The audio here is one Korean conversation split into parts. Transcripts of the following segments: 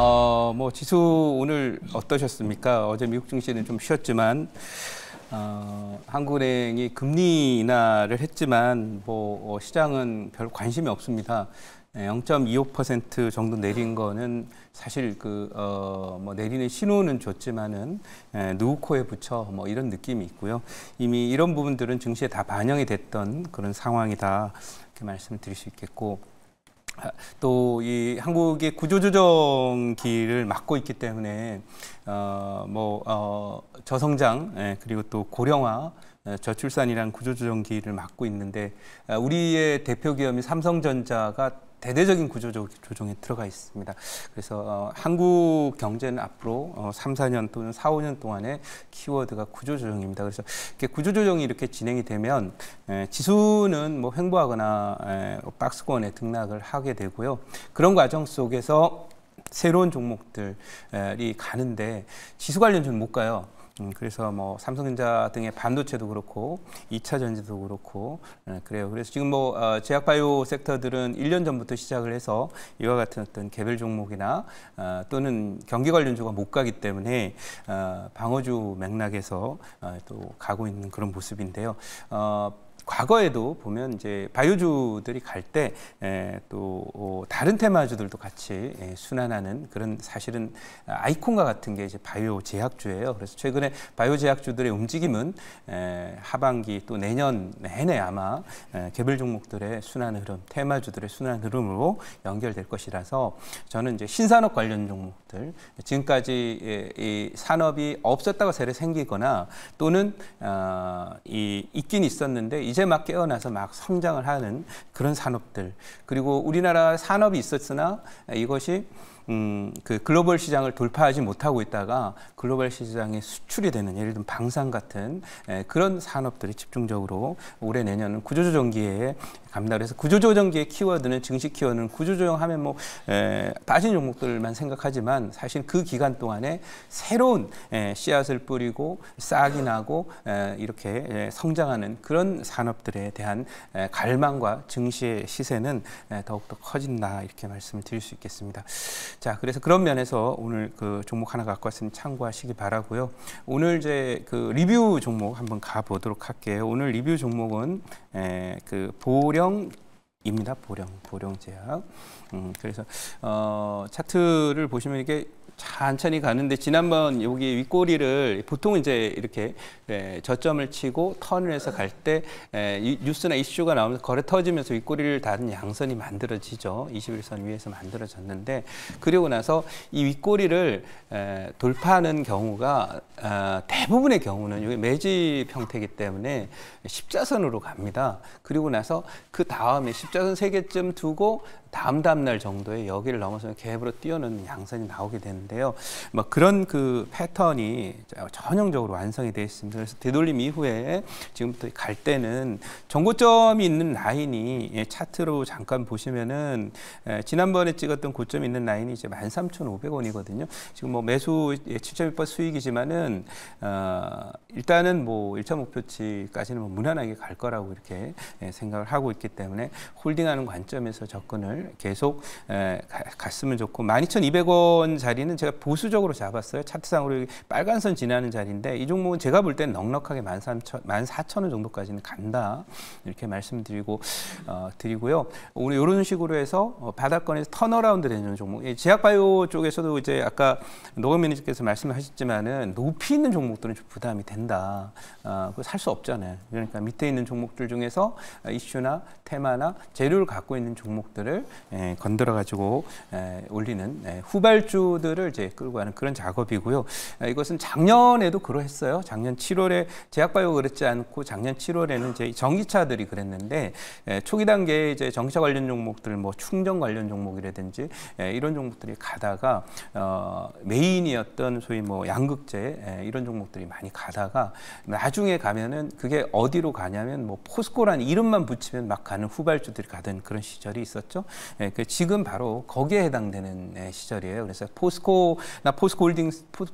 어, 뭐 지수 오늘 어떠셨습니까? 어제 미국 증시는 좀 쉬었지만 어, 한국은행이 금리 인하를 했지만 뭐 어, 시장은 별 관심이 없습니다. 0.25% 정도 내린 거는 사실 그, 어, 뭐 내리는 신호는 좋지만은 에, 예, 누구코에 붙여 뭐 이런 느낌이 있고요. 이미 이런 부분들은 증시에 다 반영이 됐던 그런 상황이다. 이렇게 말씀드릴 수 있겠고. 또이 한국의 구조조정기를 맡고 있기 때문에 어 뭐 어, 저성장 예, 그리고 또 고령화 어, 저출산이란 구조조정기를 맡고 있는데 어, 우리의 대표 기업인 삼성전자가 대대적인 구조 조정에 들어가 있습니다. 그래서 어, 한국 경제는 앞으로 어, 3, 4년 또는 4, 5년 동안의 키워드가 구조 조정입니다. 그래서 이렇게 구조 조정이 이렇게 진행이 되면 에, 예, 지수는 뭐 횡보하거나 에, 예, 박스권에 등락을 하게 되고요. 그런 과정 속에서 새로운 종목들이 가는데 지수 관련주는 못 가요. 음, 그래서 뭐 삼성전자 등의 반도체도 그렇고 2차 전지도 그렇고 예, 그래요. 그래서 지금 뭐 어, 제약바이오 섹터들은 1년 전부터 시작을 해서 이와 같은 어떤 개별 종목이나 어, 또는 경기 관련주가 못 가기 때문에 어, 방어주 맥락에서 또 가고 있는 그런 모습인데요. 과거에도 보면 이제 바이오주들이 갈 때또 어, 다른 테마주들도 같이 순환하는 그런 사실은 아이콘과 같은 게 이제 바이오 제약주예요. 그래서 최근에 바이오 제약주들의 움직임은 하반기 또 내년 내내 아마 개별 종목들의 순환 흐름, 테마주들의 순환 흐름으로 연결될 것이라서 저는 이제 신산업 관련 종목들 지금까지 이 산업이 없었다고 새례 생기거나 또는 아, 이 있긴 있었는데 이제 이제 막 깨어나서 막 성장을 하는 그런 산업들 그리고 우리나라 산업이 있었으나 이것이 음, 그 글로벌 시장을 돌파하지 못하고 있다가 글로벌 시장에 수출이 되는 예를 들면 방산 같은 에, 예, 그런 산업들이 집중적으로 올해 내년은 구조조정기에 감당다그서 구조조정기의 키워드는 증시 키워드는 구조조정 하면 뭐 에, 예, 빠진 종목들만 생각하지만 사실 그 기간 동안에 새로운 에, 예, 씨앗을 뿌리고 싹이 나고 에, 이렇게 에, 성장하는 그런 산업들에 대한 에, 갈망과 증시의 시세는 에, 더욱더 커진다 이렇게 말씀을 드릴 수 있겠습니다. 자, 그래서 그런 면에서 오늘 그 종목 하나 갖고 왔으면 참고하시기 바라고요. 오늘 이제 그 리뷰 종목 한번 가보도록 할게요. 오늘 리뷰 종목은 에, 그 보령 입니다. 보령, 보령 제약. 음, 그래서 어, 차트를 보시면 이게 천천히 가는데 지난번 여기 윗꼬리를 보통 이제 이렇게 예, 저점을 치고 턴을 해서 갈때 예, 뉴스나 이슈가 나오면서 거래 터지면서 윗꼬리를 다는 양선이 만들어지죠. 21선 위에서 만들어졌는데 그리고 나서 이 윗꼬리를 예, 돌파하는 경우가 아, 대부분의 경우는 여기 매집 형태이기 때문에 십자선으로 갑니다. 그리고 나서 그 다음에 십자선 세개쯤 두고 다음 다음 날 정도에 여기를 넘어서는 갭으로 뛰어는 양상이 나오게 되는데요. 뭐 그런 그 패턴이 전형적으로 완성이 되어 있습니다. 그래서 되돌림 이후에 지금부터 갈 때는 정고점이 있는 라인이 예, 차트로 잠깐 보시면은 예, 지난번에 찍었던 고점이 있는 라인이 이제 13,500원이거든요. 지금 뭐 매수 7.1% 예, 수익이지만은 어 일단은 뭐 1차 목표치까지는 뭐 무난하게 갈 거라고 이렇게 생각을 하고 있기 때문에 홀딩하는 관점에서 접근을 상을 계속 갔으면 좋고 12,200원 자리는 제가 보수적으로 잡았어요. 차트상으로 빨간 선 지나는 자리인데 이 종목은 제가 볼 때는 넉넉하게 14,000원 정도까지는 간다. 이렇게 말씀드리고 어, 드리고요. 오늘 이런 식으로 해서 어, 바닷권에서 턴어라운드 되는 종목. 제약바이오 쪽에서도 이제 아까 노경 매니저께서 말씀하셨지만은 높이 있는 종목들은 좀 부담이 된다. 어, 아, 살수 없잖아요. 그러니까 밑에 있는 종목들 중에서 이슈나 테마나 재료를 갖고 있는 종목들을 예, 건들어 가지고 예, 올리는 예, 후발주들을 이제 끌고 가는 그런 작업이고요. 이것은 작년에도 그러했어요. 작년 7월에 제약바이오 그렇지 않고 작년 7월에는 이제 전기차들이 그랬는데 초기 단계에 이제 전기차 관련 종목들 뭐 충전 관련 종목이라든지 이런 종목들이 가다가 어, 메인이었던 소위 뭐 양극재 이런 종목들이 많이 가다가 나중에 가면은 그게 어디로 가냐면 뭐 포스코라는 이름만 붙이면 막 가는 후발주들이 가던 그런 시절이 있었죠. 예, 그 지금 바로 거기에 해당되는 예, 시절이에요. 그래서 포스코나 포스코홀딩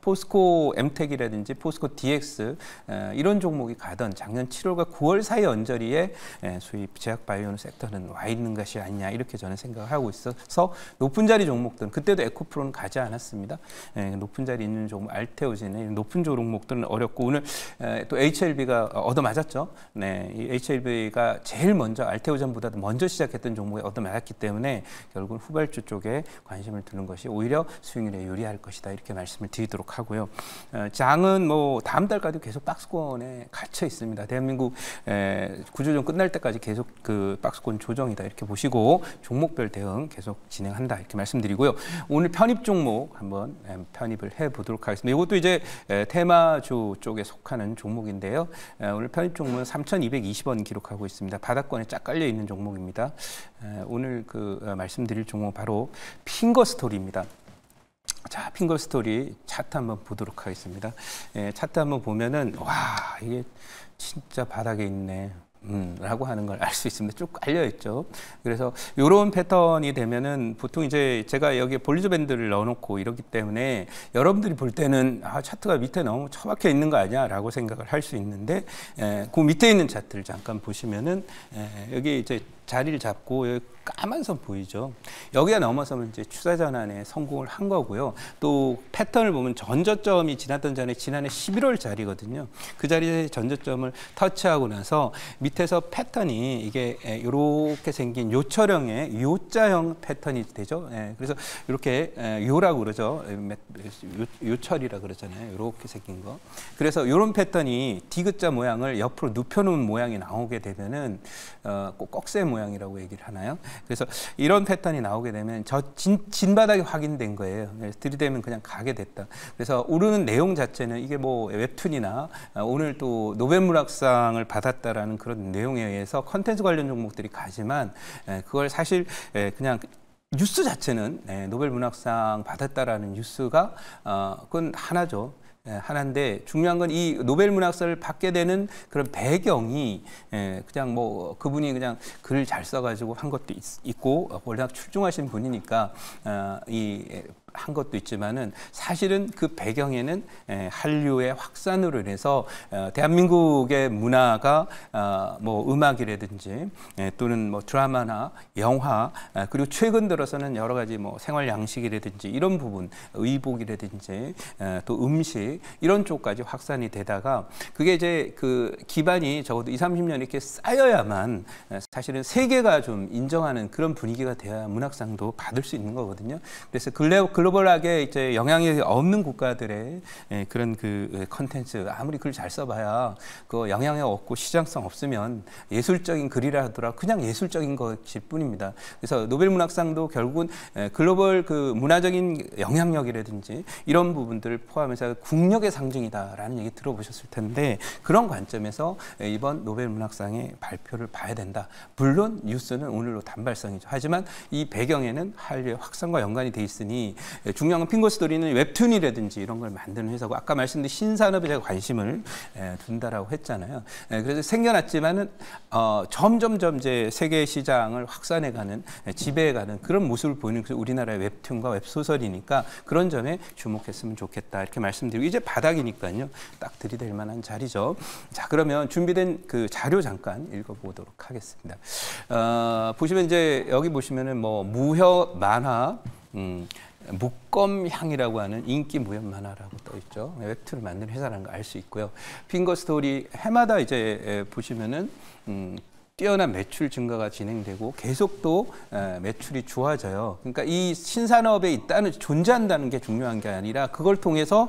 포스코 엠텍이라든지 포스코 DX 예, 어, 이런 종목이 가던 작년 7월과 9월 사이 언저리에 예, 소위 제약 바이오 섹터는 와 있는 것이 아니냐 이렇게 저는 생각 하고 있어서 높은 자리 종목들은 그때도 에코프로는 가지 않았습니다. 예, 높은 자리 있는 종목 알테오젠의 높은 종목들은 어렵고 오늘 예, 또 HLB가 얻어맞았죠. 네, 이 HLB가 제일 먼저 알테오젠보다도 먼저 시작했던 종목에 얻어맞았기 때문에. 때문에 결국은 후발주 쪽에 관심을 두는 것이 오히려 수익률에 유리할 것이다 이렇게 말씀을 드리도록 하고요. 어, 장은 뭐 다음 달까지 계속 박스권에 갇혀 있습니다. 대한민국 구조조정 끝날 때까지 계속 그 박스권 조정이다 이렇게 보시고 종목별 대응 계속 진행한다 이렇게 말씀드리고요. 오늘 편입 종목 한번 편입을 해보도록 하겠습니다. 이것도 이제 테마주 쪽에 속하는 종목인데요. 오늘 편입 종목은 3,220원 기록하고 있습니다. 바닥권에 쫙 깔려 있는 종목입니다. 오늘 그그 어, 말씀드릴 종목 바로 핑거 스토리입니다. 자, 핑거 스토리 차트 한번 보도록 하겠습니다. 예, 차트 한번 보면은 와, 이게 진짜 바닥에 있네. 음, 라고 하는 걸 알 수 있습니다. 쭉 깔려있죠. 그래서 이런 패턴이 되면은 보통 이제 제가 여기에 볼리저 밴드를 넣어놓고 이러기 때문에 여러분들이 볼 때는 아, 차트가 밑에 너무 처박혀 있는 거 아니야? 라고 생각을 할 수 있는데 에, 예, 그 밑에 있는 차트를 잠깐 보시면은 에, 예, 여기 이제 자리를 잡고 여기 까만 선 보이죠. 여기가 넘어서면 이제 추세 전환에 성공을 한 거고요. 또 패턴을 보면 전저점이 지났던 전에 지난해 11월 자리거든요. 그 자리에 전저점을 터치하고 나서 밑에서 패턴이 이게 이렇게 예, 생긴 요철형의 요자형 패턴이 되죠. 예, 그래서 이렇게 예, 요라고 그러죠. 요철이라 그러잖아요. 이렇게 생긴 거. 그래서 이런 패턴이 D자 모양을 옆으로 눕혀놓은 모양이 나오게 되면은 어, 꼭세 모양 모양이라고 얘기를 하나요? 그래서 이런 패턴이 나오게 되면 저 진, 진바닥이 확인된 거예요. 들이대면 그냥 가게 됐다. 그래서 오르는 내용 자체는 이게 뭐 웹툰이나 아, 오늘 또 노벨문학상을 받았다라는 그런 내용에 의해서 컨텐츠 관련 종목들이 가지만 예, 그걸 사실 예, 그냥 뉴스 자체는 예, 노벨문학상 받았다라는 뉴스가 어, 그건 하나죠. 예, 하나인데 중요한 건 이 노벨 문학상을 받게 되는 그런 배경이 예, 그냥 뭐 그분이 그냥 글을잘 써가지고 한 것도 있, 고 원래 어, 출중하신 분이니까 어, 이 예, 한 것도 있지만은 사실은 그 배경에는 한류의 확산으로 인해서 어, 대한민국의 문화가 어, 뭐 음악이라든지 또는 뭐 드라마나 영화 그리고 최근 들어서는 여러 가지 뭐 생활 양식이라든지 이런 부분 의복이라든지 또 음식 이런 쪽까지 확산이 되다가 그게 이제 그 기반이 적어도 2, 30년 이렇게 쌓여야만 사실은 세계가 좀 인정하는 그런 분위기가 돼야 문학상도 받을 수 있는 거거든요. 그래서 근래 근로 글로벌하게 이제 영향이 없는 국가들의 예, 그런 그 예, 컨텐츠 아무리 글 잘 써봐야 그 영향이 없고 시장성 없으면 예술적인 글이라 하더라 그냥 예술적인 것일 뿐입니다. 그래서 노벨 문학상도 결국은 예, 글로벌 그 문화적인 영향력이라든지 이런 부분들을 포함해서 국력의 상징이다라는 얘기 들어보셨을 텐데 그런 관점에서 이번 노벨 문학상의 발표를 봐야 된다. 물론 뉴스는 오늘로 단발성이죠. 하지만 이 배경에는 한류의 확산과 연관이 돼 있으니 예, 중요한 건 핑거스토리는 웹툰이라든지 이런 걸 만드는 회사고 아까 말씀드린 신산업에 제가 관심을 예, 둔다라고 했잖아요. 예, 그래서 생겨났지만은 어, 점점점 이제 세계 시장을 확산해가는 지배해가는 그런 모습을 보이는 그래서 우리나라의 웹툰과 웹소설이니까 그런 점에 주목했으면 좋겠다 이렇게 말씀드리고 이제 바닥이니까요 딱 들이댈 만한 자리죠. 자 그러면 준비된 그 자료 잠깐 읽어보도록 하겠습니다. 어, 보시면 이제 여기 보시면은 뭐 무협 만화 음, 묵검향이라고 하는 인기 무협 만화라고 떠 있죠. 웹툰을 만든 회사라는 걸 알 수 있고요. 핑거스토리 해마다 이제 보시면은 음, 뛰어난 매출 증가가 진행되고 계속 또 매출이 좋아져요. 그러니까 이 신산업에 있다는 존재한다는 게 중요한 게 아니라 그걸 통해서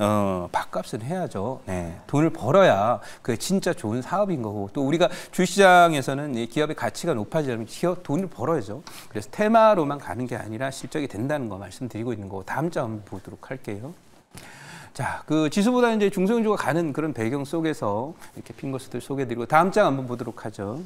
어, 밥값을 해야죠. 네. 돈을 벌어야 그게 진짜 좋은 사업인 거고 또 우리가 주시장에서는 기업의 가치가 높아지려면 기업 돈을 벌어야죠. 그래서 테마로만 가는 게 아니라 실적이 된다는 거 말씀드리고 있는 거고 다음 점 보도록 할게요. 자, 그 지수보다 이제 중소형주가 가는 그런 배경 속에서 이렇게 핀거스들 소개드리고 해 다음 장 한번 보도록 하죠.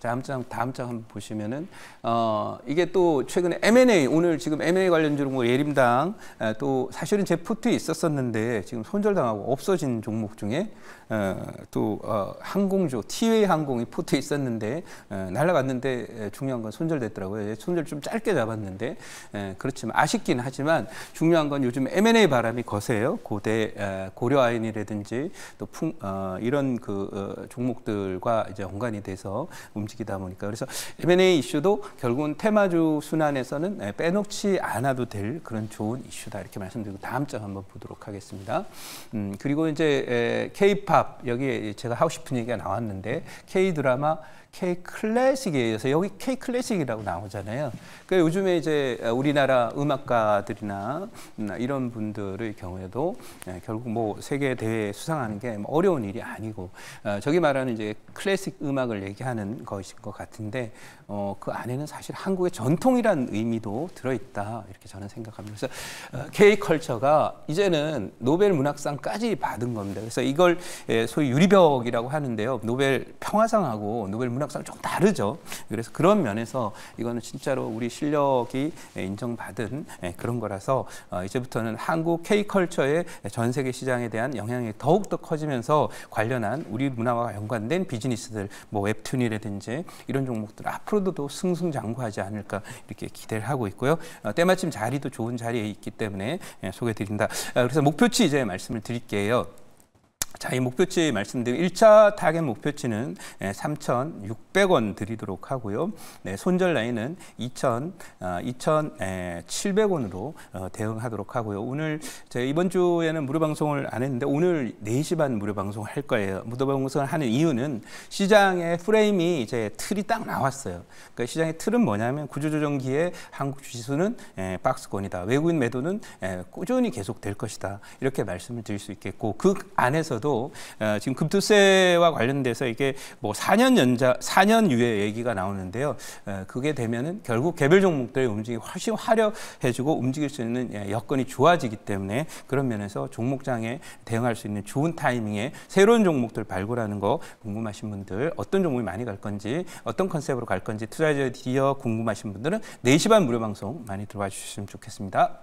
다음 장 다음 장 한번 보시면은 어 이게 또 최근에 M&A 오늘 지금 M&A 관련 종목 예림당 에, 또 사실은 제 포트에 있었었는데 지금 손절당하고 없어진 종목 중에 어, 또 어, 항공조 티웨이 항공이 포트에 있었는데 에, 어, 날아갔는데 에, 중요한 건 손절됐더라고요. 예, 손절 좀 짧게 잡았는데 에, 그렇지만 아쉽긴 하지만 중요한 건 요즘 M&A 바람이 거세요. 고대 에, 고려아인이라든지또 풍, 어, 이런 그 어, 종목들과 이제 연관이 돼서 움직. 방식이다 보니까 그래서 M&A 이슈도 결국은 테마주 순환에서는 예, 빼놓지 않아도 될 그런 좋은 이슈다 이렇게 말씀드리고 다음 장 한번 보도록 하겠습니다. 음, 그리고 이제 예, K-팝 여기 제가 하고 싶은 얘기가 나왔는데 K 드라마 K 클래식에 의해서 여기 K 클래식이라고 나오잖아요. 그러니까 요즘에 이제 우리나라 음악가들이나 음, 이런 분들의 경우에도 예, 결국 뭐 세계 대회 수상하는 게 뭐 어려운 일이 아니고 어, 저기 말하는 이제 클래식 음악을 얘기하는 것. 것인 것 같은데 어, 그 안에는 사실 한국의 전통이란 의미도 들어있다 이렇게 저는 생각합니다. 그래서 어, K 컬처가 이제는 노벨 문학상까지 받은 겁니다. 그래서 이걸 예, 소위 유리벽이라고 하는데요. 노벨 평화상하고 노벨 문학상 좀 다르죠. 그래서 그런 면에서 이거는 진짜로 우리 실력이 예, 인정받은 예, 그런 거라서 어, 이제부터는 한국 K 컬처의 전 세계 시장에 대한 영향이 더욱 더 커지면서 관련한 우리 문화와 연관된 비즈니스들 뭐 웹툰이라든지 이제 이런 종목들 앞으로도 더 승승장구하지 않을까 이렇게 기대를 하고 있고요. 어, 때마침 자리도 좋은 자리에 있기 때문에 예, 소개드린다. 어, 그래서 목표치 이제 말씀을 드릴게요. 자, 이 목표치 말씀드린 리 1차 타겟 목표치는 3,600원 예, 드리도록 하고요. 네, 손절 라인은 2,000, 2,700원으로 아, 예, 어, 대응하도록 하고요. 오늘 저희 이번 주에는 무료 방송을 안 했는데 오늘 4시 반 무료 방송을 할 거예요. 무료 방송을 하는 이유는 시장의 프레임이 이제 틀이 딱 나왔어요. 그러니까 시장의 틀은 뭐냐면 구조조정기에 한국 주지수는 예, 박스권이다. 외국인 매도는 꾸준히 계속 될 것이다. 이렇게 말씀을 드릴 수 있겠고 그 안에서도 하더라도 어, 지금 급투세와 관련돼서 이게 뭐 4년 연자 4년 유예 얘기가 나오는데요. 어, 그게 되면은 결국 개별 종목들의 움직임이 훨씬 화려해지고 움직일 수 있는 예, 여건이 좋아지기 때문에 그런 면에서 종목장에 대응할 수 있는 좋은 타이밍에 새로운 종목들 발굴하는 거 궁금하신 분들 어떤 종목이 많이 갈 건지 어떤 컨셉으로 갈 건지 투자자들이어 궁금하신 분들은 4시 반 무료 방송 많이 들어와 주셨으면 좋겠습니다.